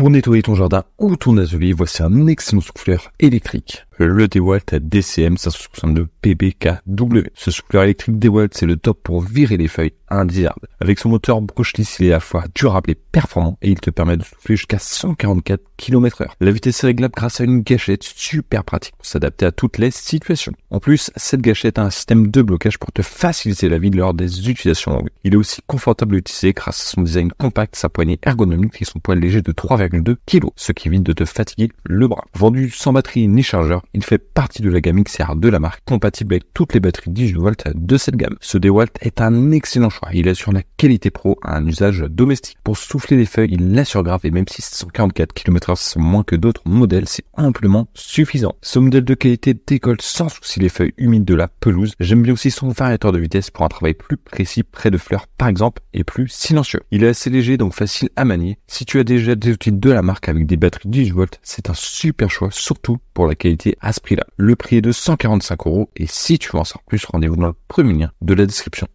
Pour nettoyer ton jardin ou ton atelier, voici un excellent souffleur électrique. Le DeWalt DCM 562 PBKW. Ce souffleur électrique DeWalt, c'est le top pour virer les feuilles indésirables. Avec son moteur brushless il est à la fois durable et performant et il te permet de souffler jusqu'à 144 km heure. La vitesse est réglable grâce à une gâchette super pratique pour s'adapter à toutes les situations. En plus, cette gâchette a un système de blocage pour te faciliter la vie lors des utilisations longues. Il est aussi confortable à utiliser grâce à son design compact, sa poignée ergonomique et son poids léger de 3, de kg, ce qui évite de te fatiguer le bras. Vendu sans batterie ni chargeur, il fait partie de la gamme XR de la marque, compatible avec toutes les batteries 18 volts de cette gamme. Ce DeWalt est un excellent choix. Il assure la qualité pro à un usage domestique. Pour souffler les feuilles, il l'assure grave et même si 144 km/h moins que d'autres modèles, c'est amplement suffisant. Ce modèle de qualité décolle sans souci les feuilles humides de la pelouse. J'aime bien aussi son variateur de vitesse pour un travail plus précis près de fleurs par exemple et plus silencieux. Il est assez léger donc facile à manier. Si tu as déjà des outils de la marque avec des batteries 10 volts, c'est un super choix, surtout pour la qualité à ce prix-là. Le prix est de 145 euros et si tu veux en savoir plus, rendez-vous dans le premier lien de la description.